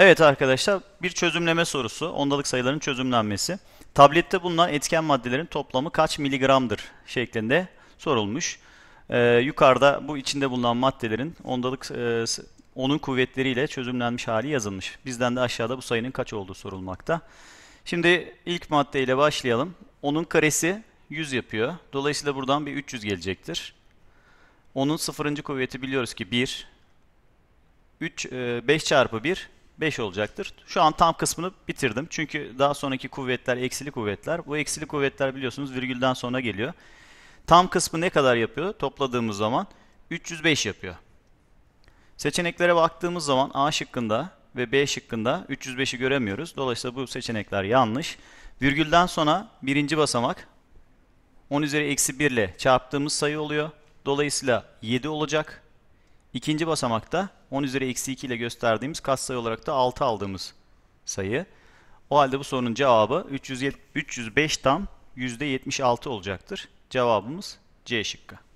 Evet arkadaşlar bir çözümleme sorusu. Ondalık sayıların çözümlenmesi. Tablette bulunan etken maddelerin toplamı kaç miligramdır şeklinde sorulmuş. Ee, yukarıda bu içinde bulunan maddelerin ondalık e, onun kuvvetleriyle çözümlenmiş hali yazılmış. Bizden de aşağıda bu sayının kaç olduğu sorulmakta. Şimdi ilk maddeyle başlayalım. Onun karesi 100 yapıyor. Dolayısıyla buradan bir 300 gelecektir. Onun sıfırıncı kuvveti biliyoruz ki 1. 3, 5 çarpı 1 5 olacaktır. Şu an tam kısmını bitirdim. Çünkü daha sonraki kuvvetler eksili kuvvetler. Bu eksili kuvvetler biliyorsunuz virgülden sonra geliyor. Tam kısmı ne kadar yapıyor? Topladığımız zaman 305 yapıyor. Seçeneklere baktığımız zaman A şıkkında ve B şıkkında 305'i göremiyoruz. Dolayısıyla bu seçenekler yanlış. Virgülden sonra birinci basamak 10 üzeri eksi 1 ile çarptığımız sayı oluyor. Dolayısıyla 7 olacak. İkinci basamakta 10 üzeri eksi 2 ile gösterdiğimiz katsayı olarak da 6 aldığımız sayı. O halde bu sorunun cevabı 305 305'ten %76 olacaktır. Cevabımız C şıkkı.